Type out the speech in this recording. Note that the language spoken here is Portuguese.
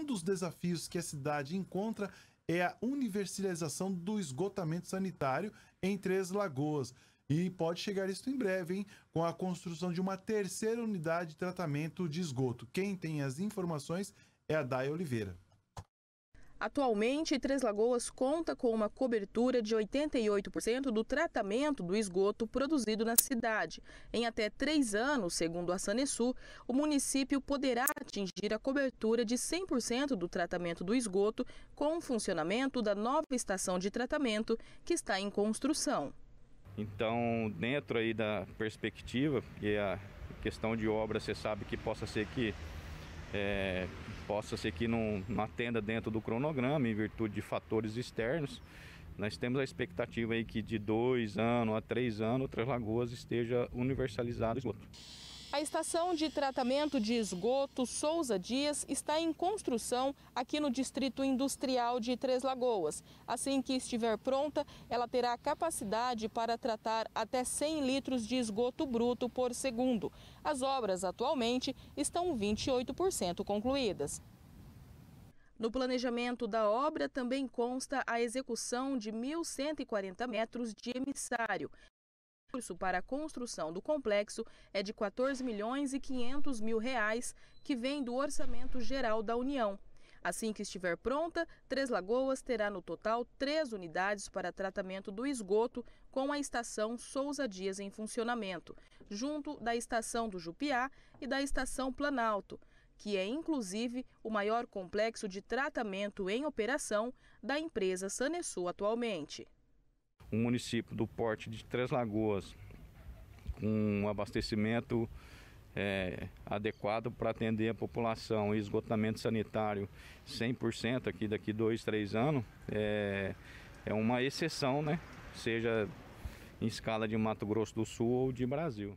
um dos desafios que a cidade encontra é a universalização do esgotamento sanitário em Três Lagoas. E pode chegar isso em breve, hein? Com a construção de uma terceira unidade de tratamento de esgoto. Quem tem as informações é a Day Oliveira. Atualmente, Três Lagoas conta com uma cobertura de 88% do tratamento do esgoto produzido na cidade. Em até três anos, segundo a Sanesu, o município poderá atingir a cobertura de 100% do tratamento do esgoto com o funcionamento da nova estação de tratamento que está em construção. Então, dentro aí da perspectiva, e é a questão de obra, você sabe que possa ser que é, possa ser que não, não atenda dentro do cronograma em virtude de fatores externos. Nós temos a expectativa aí que de dois anos a três anos Três Lagoas esteja universalizado esgoto. A estação de tratamento de esgoto Souza Dias está em construção aqui no Distrito Industrial de Três Lagoas. Assim que estiver pronta, ela terá capacidade para tratar até 100 litros de esgoto bruto por segundo. As obras atualmente estão 28% concluídas. No planejamento da obra também consta a execução de 1.140 metros de emissário, o curso para a construção do complexo é de 14 milhões e 500 mil reais, que vem do Orçamento Geral da União. Assim que estiver pronta, Três Lagoas terá no total três unidades para tratamento do esgoto, com a estação Souza Dias em funcionamento, junto da estação do Jupiá e da estação Planalto, que é inclusive o maior complexo de tratamento em operação da empresa Sanesul atualmente um município do porte de Três Lagoas, com um abastecimento é, adequado para atender a população e esgotamento sanitário 100% aqui daqui dois, três anos, é, é uma exceção, né? Seja em escala de Mato Grosso do Sul ou de Brasil.